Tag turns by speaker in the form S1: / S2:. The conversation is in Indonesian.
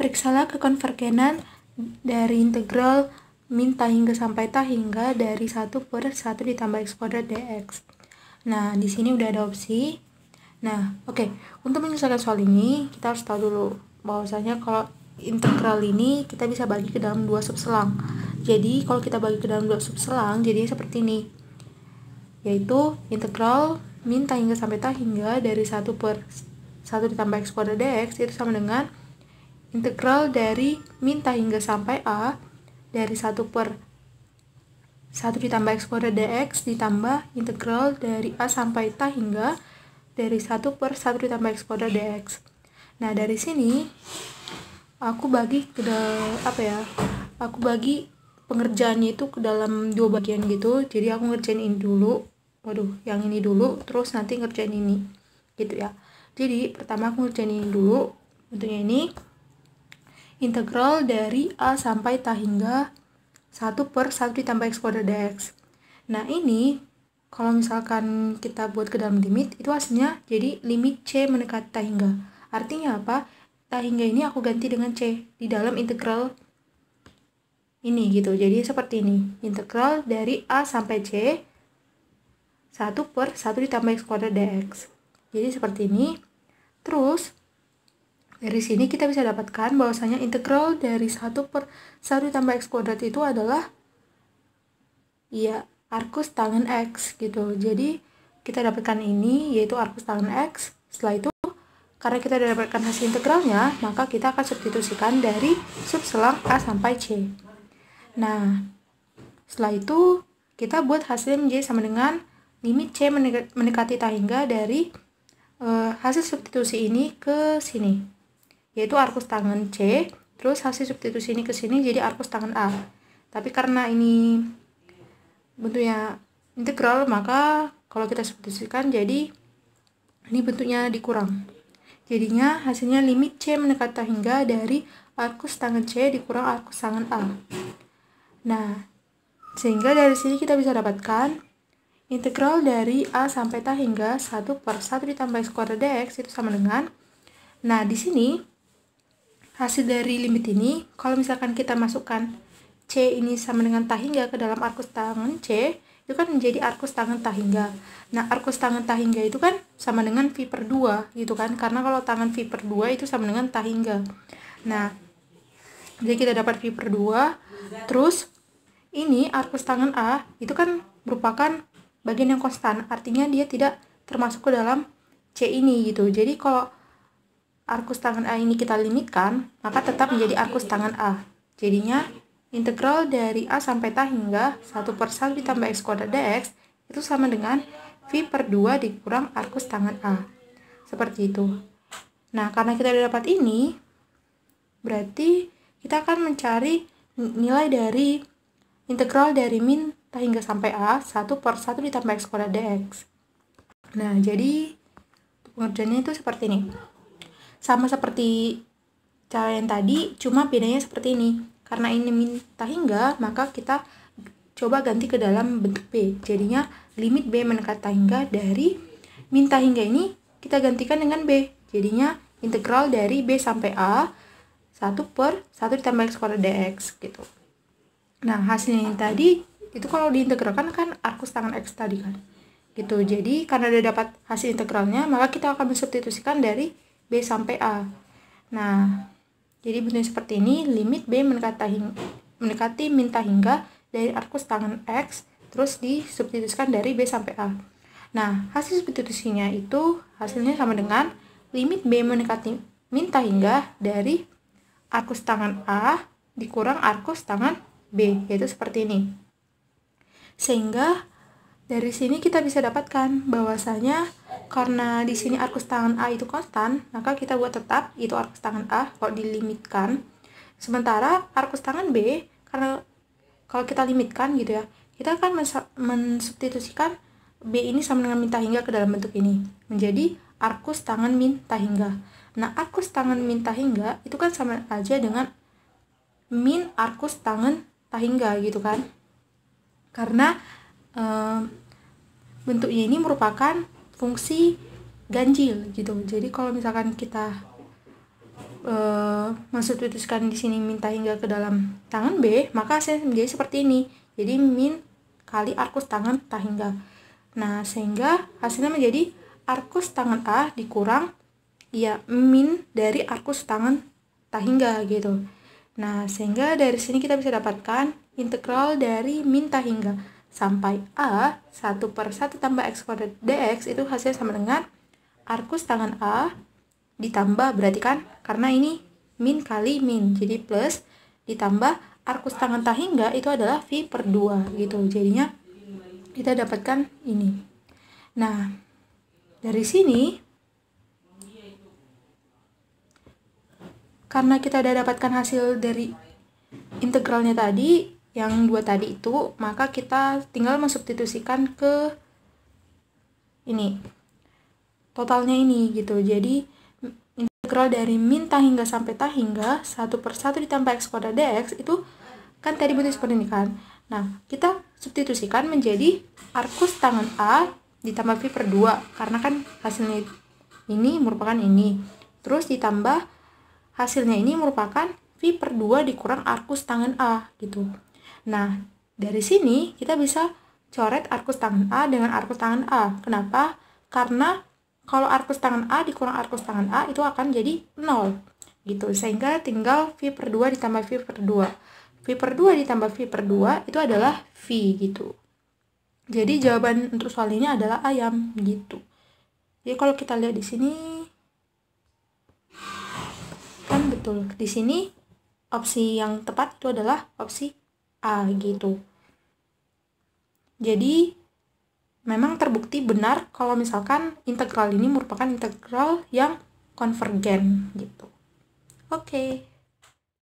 S1: Periksalah kekonvergenan dari integral min hingga sampai tak hingga dari 1 per 1 ditambah x kuadrat dx. Nah, di sini udah ada opsi. Nah, oke. Okay. Untuk menyelesaikan soal ini, kita harus tahu dulu bahwasanya kalau integral ini kita bisa bagi ke dalam dua subselang. Jadi, kalau kita bagi ke dalam dua subselang, jadinya seperti ini. Yaitu integral min hingga sampai tak hingga dari 1 per 1 ditambah x kuadrat dx itu sama dengan Integral dari minta hingga sampai A dari 1 per 1 ditambah x kuadrat dx ditambah integral dari A sampai t hingga dari 1 per 1 ditambah x kuadrat dx. Nah, dari sini aku bagi ke apa ya? Aku bagi pengerjaannya itu ke dalam dua bagian gitu. Jadi aku ngerjain ini dulu. Waduh, yang ini dulu, terus nanti ngerjain ini. Gitu ya. Jadi, pertama aku ngerjain ini dulu, bentuknya ini integral dari A sampai T hingga 1 per 1 ditambah X kuadrat dx. Nah, ini kalau misalkan kita buat ke dalam limit, itu hasilnya jadi limit C mendekati T hingga. Artinya apa? T hingga ini aku ganti dengan C di dalam integral ini gitu. Jadi seperti ini, integral dari A sampai C 1 per 1 ditambah X kuadrat dx. Jadi seperti ini. Terus, dari sini kita bisa dapatkan bahwasanya integral dari 1 per 1 tambah x kuadrat itu adalah ya arkus tangan x gitu. Jadi kita dapatkan ini yaitu arkus tangan x. Setelah itu karena kita dapatkan hasil integralnya, maka kita akan substitusikan dari subselang A sampai C. Nah, setelah itu kita buat hasilnya j sama dengan limit C mendekati tak hingga dari uh, hasil substitusi ini ke sini yaitu arkus tangan C terus hasil substitusi ini ke sini jadi arkus tangan A tapi karena ini bentuknya integral maka kalau kita substitusikan jadi ini bentuknya dikurang jadinya hasilnya limit C menekat hingga dari arkus tangan C dikurang arkus tangan A nah sehingga dari sini kita bisa dapatkan Integral dari A sampai T hingga 1 per 1 ditambah x dx itu sama dengan Nah, di sini Hasil dari limit ini, kalau misalkan kita masukkan C ini sama dengan tak hingga ke dalam arkus tangan C, itu kan menjadi arkus tangan tak hingga. Nah, arkus tangan tak hingga itu kan sama dengan V per 2, gitu kan. Karena kalau tangan V per 2 itu sama dengan tak hingga. Nah, jadi kita dapat V per 2, terus ini arkus tangan A itu kan merupakan bagian yang konstan, artinya dia tidak termasuk ke dalam C ini gitu. Jadi kalau arkus tangan A ini kita limitkan, maka tetap menjadi arkus tangan A. Jadinya, integral dari A sampai T hingga 1 per 1 ditambah X kuadrat dx itu sama dengan V per 2 dikurang arkus tangan A. Seperti itu. Nah, karena kita sudah dapat ini, berarti kita akan mencari nilai dari integral dari min T hingga sampai A 1 per 1 ditambah X kuadrat dx. Nah, jadi pengerjaannya itu seperti ini sama seperti cara yang tadi, cuma bedanya seperti ini. Karena ini minta hingga, maka kita coba ganti ke dalam bentuk B. Jadinya limit B meningkat hingga dari minta hingga ini kita gantikan dengan B. Jadinya integral dari B sampai A 1 per 1 ditambah X kuadrat dx gitu. Nah hasilnya yang tadi itu kalau diintegralkan kan arkus tangan X tadi kan. Gitu, jadi karena udah dapat hasil integralnya maka kita akan mensubstitusikan dari B sampai A. Nah, jadi bentuknya seperti ini, limit B mendekati, minta hingga dari arkus tangan X, terus disubstitusikan dari B sampai A. Nah, hasil substitusinya itu hasilnya sama dengan limit B mendekati minta hingga dari arkus tangan A dikurang arkus tangan B, yaitu seperti ini. Sehingga dari sini kita bisa dapatkan bahwasanya karena di sini arkus tangan A itu konstan, maka kita buat tetap itu arkus tangan A kalau dilimitkan. Sementara arkus tangan B, karena kalau kita limitkan gitu ya, kita akan mensubstitusikan B ini sama dengan minta hingga ke dalam bentuk ini. Menjadi arkus tangan minta hingga. Nah, arkus tangan minta hingga itu kan sama aja dengan min arkus tangan tahingga gitu kan. Karena um, bentuknya ini merupakan fungsi ganjil gitu jadi kalau misalkan kita e, maksud putuskan di sini minta hingga ke dalam tangan B maka hasilnya menjadi seperti ini jadi min kali arkus tangan ta hingga nah sehingga hasilnya menjadi arkus tangan A dikurang ya min dari arkus tangan ta hingga gitu nah sehingga dari sini kita bisa dapatkan integral dari min ta hingga sampai A 1 per 1 tambah X kuadrat DX itu hasilnya sama dengan arkus tangan A ditambah berarti kan karena ini min kali min jadi plus ditambah arkus tangan hingga itu adalah V per 2 gitu jadinya kita dapatkan ini nah dari sini karena kita sudah dapatkan hasil dari integralnya tadi yang dua tadi itu maka kita tinggal mensubstitusikan ke ini totalnya ini gitu jadi integral dari min hingga sampai tak hingga satu per satu ditambah x kuadrat dx itu kan tadi bentuk seperti ini kan nah kita substitusikan menjadi arkus tangan a ditambah v per dua karena kan hasilnya ini merupakan ini terus ditambah hasilnya ini merupakan v per dua dikurang arkus tangan a gitu Nah, dari sini kita bisa coret arkus tangan A dengan arkus tangan A. Kenapa? Karena kalau arkus tangan A dikurang arkus tangan A itu akan jadi 0. Gitu, sehingga tinggal V per 2 ditambah V per 2. V per 2 ditambah V per 2 itu adalah V gitu. Jadi jawaban untuk soal ini adalah ayam gitu. Jadi kalau kita lihat di sini kan betul. Di sini opsi yang tepat itu adalah opsi A gitu. Jadi memang terbukti benar kalau misalkan integral ini merupakan integral yang konvergen gitu. Oke. Okay.